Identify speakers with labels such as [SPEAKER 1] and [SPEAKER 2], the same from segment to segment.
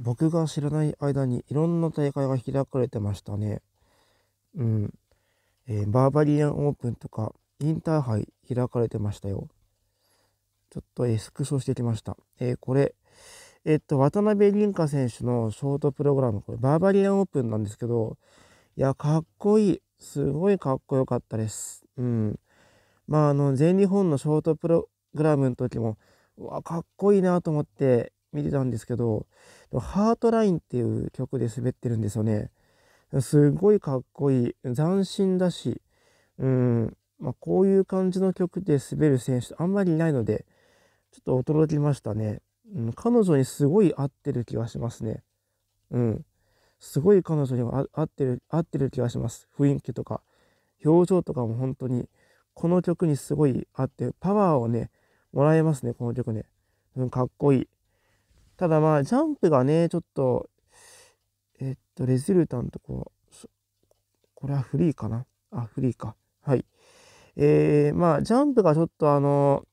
[SPEAKER 1] 僕が知らない間にいろんな大会が開かれてましたね。うん。えー、バーバリアンオープンとか、インターハイ開かれてましたよ。ちょっと、えー、スクショしてきました。えー、これ、えっと、渡辺倫果選手のショートプログラム、これ、バーバリアンオープンなんですけど、いや、かっこいい。すごいかっこよかったです。うん。まあ、あの、全日本のショートプログラムの時も、わ、かっこいいなと思って、見てたんですけど、ハートラインっていう曲で滑ってるんですよね。すごいかっこいい。斬新だし、うん、まあ、こういう感じの曲で滑る選手あんまりいないので、ちょっと驚きましたね。うん、彼女にすごい合ってる気がしますね。うん。すごい彼女には合ってる、合ってる気がします。雰囲気とか、表情とかも本当に、この曲にすごい合って、パワーをね、もらえますね、この曲ね。うん、かっこいい。ただまあ、ジャンプがね、ちょっと、えっと、レジルタントこう、これはフリーかなあ、フリーか。はい。えー、まあ、ジャンプがちょっとあの、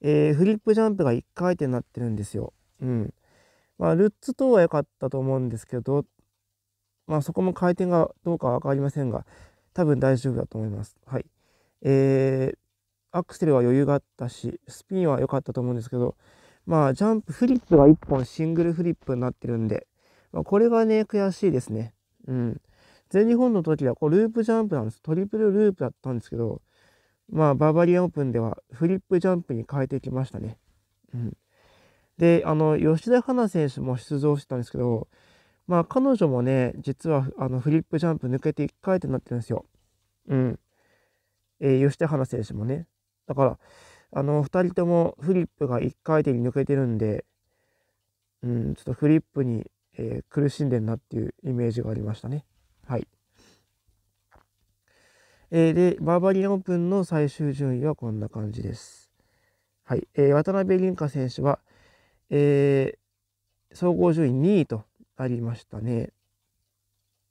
[SPEAKER 1] えー、フリップジャンプが1回転になってるんですよ。うん。まあ、ルッツ等は良かったと思うんですけど、まあ、そこも回転がどうか分かりませんが、多分大丈夫だと思います。はい。えー、アクセルは余裕があったし、スピンは良かったと思うんですけど、まあ、ジャンプ、フリップが1本シングルフリップになってるんで、まあ、これがね、悔しいですね。うん。全日本の時はこうループジャンプなんです。トリプルループだったんですけど、まあ、バーバリアンオープンではフリップジャンプに変えてきましたね。うん。で、あの、吉田花選手も出場してたんですけど、まあ、彼女もね、実はあのフリップジャンプ抜けて1回転になってるんですよ。うん。えー、吉田花選手もね。だから、あの、2人ともフリップが1回転に抜けてるんで、うん、ちょっとフリップに、えー、苦しんでんなっていうイメージがありましたね。はい。えー、で、バーバリアンオープンの最終順位はこんな感じです。はい。えー、渡辺倫果選手は、えー、総合順位2位とありましたね。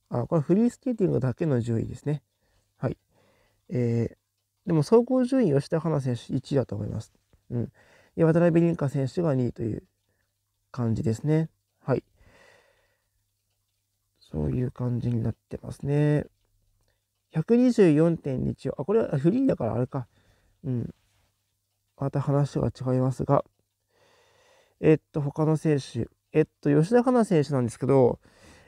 [SPEAKER 1] あ、これフリースケーティングだけの順位ですね。はい。えー、でも走行順位、吉田花選手1位だと思います。うん。渡辺倫果選手が2位という感じですね。はい。そういう感じになってますね。1 2 4 1兆。あ、これはフリーだからあれか。うん。また話が違いますが。えっと、他の選手。えっと、吉田花選手なんですけど、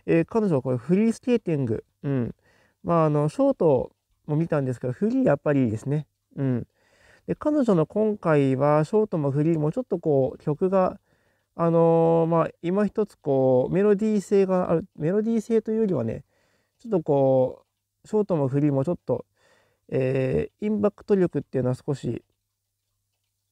[SPEAKER 1] えー、彼女はこれフリースケーティング。うん。まあ、あの、ショートも見たんですけど、フリーやっぱりいいですね。うん。で、彼女の今回は、ショートもフリーもちょっとこう、曲が、あのー、まあ、今一つこう、メロディー性がある、メロディー性というよりはね、ちょっとこう、ショートもフリーもちょっと、えー、インパクト力っていうのは少し、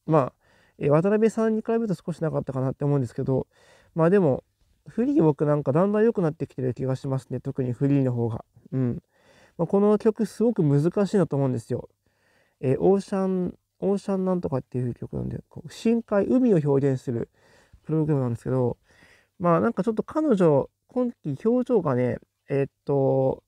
[SPEAKER 1] まあ、えー、渡辺さんに比べると少しなかったかなって思うんですけど、まあでも、フリー僕なんかだんだん良くなってきてる気がしますね、特にフリーの方が。うん。まあ、この曲すごく難しいなと思うんですよ。えー、オーシャン、オーシャンなんとかっていう曲なんで、こう深海、海を表現するプログラムなんですけど、まあなんかちょっと彼女、今季表情がね、えー、っと、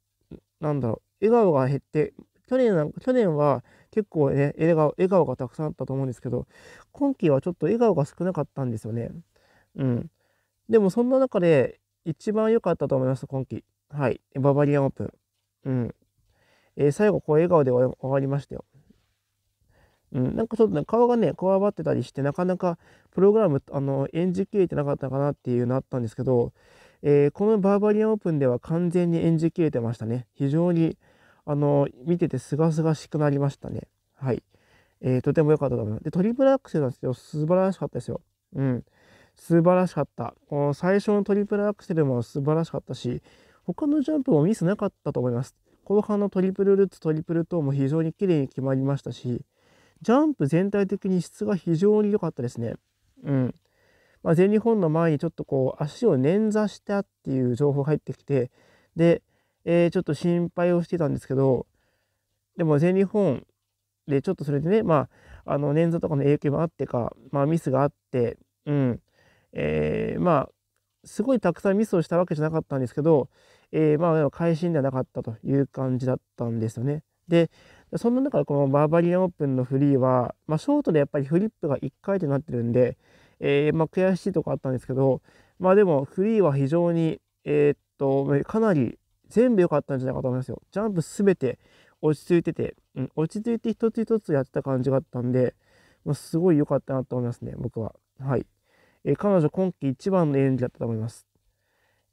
[SPEAKER 1] なんだろう、笑顔が減って、去年なん去年は結構ね笑顔、笑顔がたくさんあったと思うんですけど、今季はちょっと笑顔が少なかったんですよね。うん。でもそんな中で一番良かったと思います、今季。はい。ババリアンオープン。うん。えー、最後こう笑顔で終わりましたよ。うん、なんかちょっとね、顔がね、こわばってたりして、なかなかプログラム、あの、演じきれてなかったかなっていうのあったんですけど、えー、このバーバリアンオープンでは完全に演じきれてましたね。非常に、あの、見ててすがすがしくなりましたね。はい。えー、とても良かったと思います。で、トリプルアクセルなんですけど、素晴らしかったですよ。うん。素晴らしかった。この最初のトリプルアクセルも素晴らしかったし、他のジャンプもミスなかったと思います。後半のトリプルルッツトリプルトーも非常に綺麗に決まりましたしジャンプ全体的に質が非常に良かったですね。うんまあ、全日本の前にちょっとこう足を捻挫したっていう情報が入ってきてで、えー、ちょっと心配をしてたんですけどでも全日本でちょっとそれでね、まあ、あの捻挫とかの影響もあってか、まあ、ミスがあって、うんえー、まあすごいたくさんミスをしたわけじゃなかったんですけど、えー、まあ、会心ではなかったという感じだったんですよね。で、そんな中、このバーバリアンオープンのフリーは、まあ、ショートでやっぱりフリップが1回転なってるんで、えー、まあ、悔しいとこあったんですけど、まあ、でも、フリーは非常に、えー、っと、かなり全部良かったんじゃないかと思いますよ。ジャンプ全て落ち着いてて、うん、落ち着いて一つ一つやってた感じがあったんで、もうすごい良かったなと思いますね、僕は。はい。えー、彼女今季一番の演技だったと思います。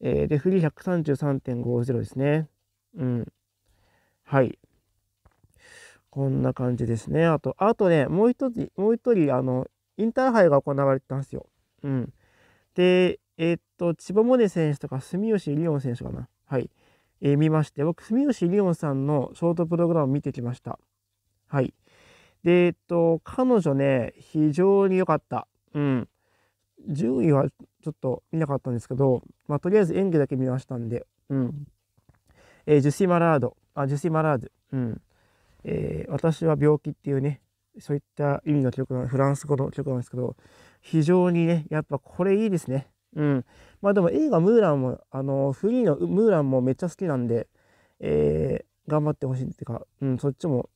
[SPEAKER 1] えー、で、フリー133.50ですね。うん。はい。こんな感じですね。あと、あとね、もう一人、もう一人、あの、インターハイが行われてたんですよ。うん。で、えー、っと、千葉萌音選手とか住吉りおん選手かな。はい。えー、見まして、僕、住吉りおんさんのショートプログラムを見てきました。はい。で、えっと、彼女ね、非常に良かった。うん。10位はちょっと見なかったんですけど、まあ、とりあえず演技だけ見ましたんで、うん。えー、ジュシマラード、あ、ジュシマラード、うん。えー、私は病気っていうね、そういった意味の曲フランス語の曲なんですけど、非常にね、やっぱこれいいですね。うん。まあでも映画ムーランも、あの、フリーのムーランもめっちゃ好きなんで、えー、頑張ってほしいっていうか、うん、そっちも、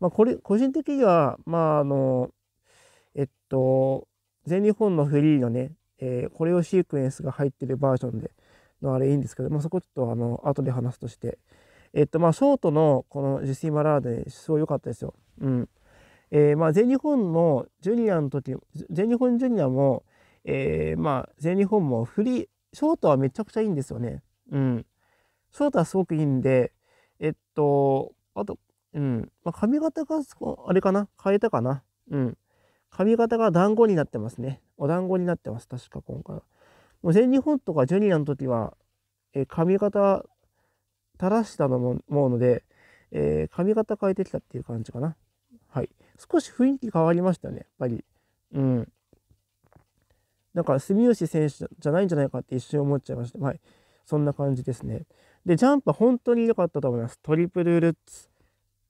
[SPEAKER 1] まあこれ、個人的には、まああの、えっと、全日本のフリーのね、えー、コレオシークエンスが入ってるバージョンでのあれいいんですけど、まあ、そこちょっとあの後で話すとして、えっとまあショートのこのジュシー・マラーデ、すごい良かったですよ。うんえー、まあ全日本のジュニアの時全日本ジュニアも、えー、まあ全日本もフリーショートはめちゃくちゃいいんですよね。うん、ショートはすごくいいんで、えっと、あと、うん、まあ、髪型があれかな変えたかなうん。髪型が団子になってますね。お団子になってます。確か今回は。もう全日本とかジュニアの時は、えー、髪型垂らしたのも思うので、えー、髪型変えてきたっていう感じかな。はい。少し雰囲気変わりましたね、やっぱり。うん。んか住吉選手じゃないんじゃないかって一瞬思っちゃいました。はい。そんな感じですね。で、ジャンプは本当に良かったと思います。トリプルルッツ。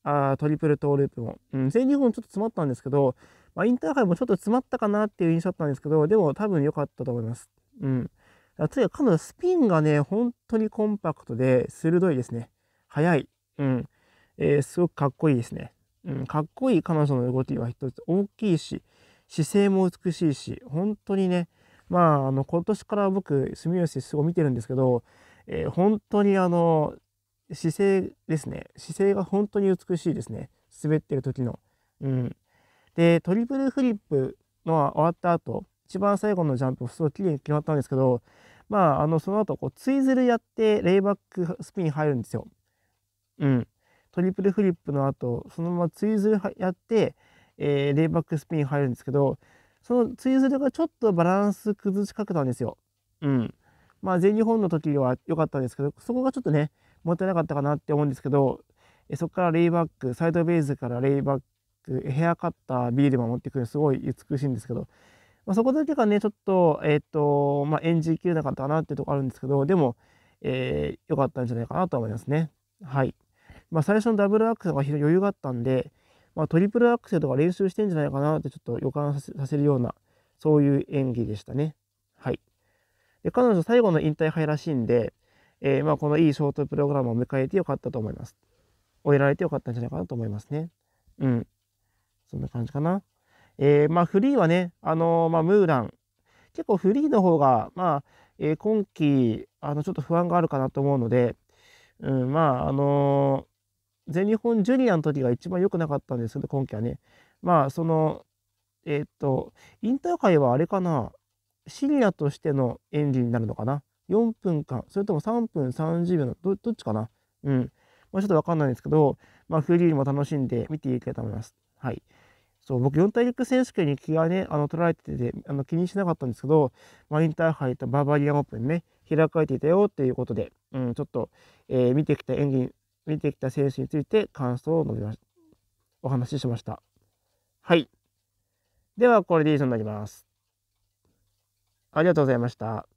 [SPEAKER 1] あトリプルトーループも、うん、全日本ちょっと詰まったんですけど、まあ、インターハイもちょっと詰まったかなっていう印象だったんですけどでも多分良かったと思います。うん、とに彼女スピンがね本当にコンパクトで鋭いですね速い、うんえー、すごくかっこいいですね、うん、かっこいい彼女の動きは一つ大きいし姿勢も美しいし本当にねまああの今年から僕住吉すごい見てるんですけど、えー、本当にあの姿勢ですね姿勢が本当に美しいですね滑ってる時の。うん、でトリプルフリップの終わった後一番最後のジャンプすごい綺麗に決まったんですけどまああのその後こうツイズルやってレイバックスピン入るんですよ。うん、トリプルフリップの後そのままツイズルやって、えー、レイバックスピン入るんですけどそのツイズルがちょっとバランス崩しかけたんですよ。うん、まあ全日本の時は良かったんですけどそこがちょっとねもったいなかったかなって思うんですけど、えそこからレイバック、サイドベースからレイバック、ヘアカッター、ビー守マ持ってくるすごい美しいんですけど、まあ、そこだけがね、ちょっと、えっ、ー、と、まあ、演じきれなかったなっていうとこあるんですけど、でも、え良、ー、かったんじゃないかなと思いますね。はい。まあ、最初のダブルアクセルが非常に余裕があったんで、まあ、トリプルアクセルとか練習してんじゃないかなってちょっと予感させるような、そういう演技でしたね。はい。で、彼女最後の引退杯らしいんで、えー、まあ、このいいショートプログラムを迎えてよかったと思います。終えられてよかったんじゃないかなと思いますね。うん。そんな感じかな。えー、まあ、フリーはね、あのー、まあ、ムーラン。結構フリーの方が、まあ、えー、今季、あの、ちょっと不安があるかなと思うので、うん、まあ、あの全日本ジュニアの時が一番良くなかったんですけど、今季はね。まあ、その、えっと、インターハイはあれかな、シニアとしての演技になるのかな。4分間、それとも3分30秒のど、どっちかなうん。まあ、ちょっとわかんないんですけど、まあ、フリーも楽しんで見ていきたいと思います。はい。そう、僕、四大陸選手権に気がね、あの、取られてて、あの、気にしなかったんですけど、まあ、インターハイとバーバリアンオープンね、開かれていたよっていうことで、うん、ちょっと、えー、見てきた演技、見てきた選手について感想を述べましお話ししました。はい。では、これで以上になります。ありがとうございました。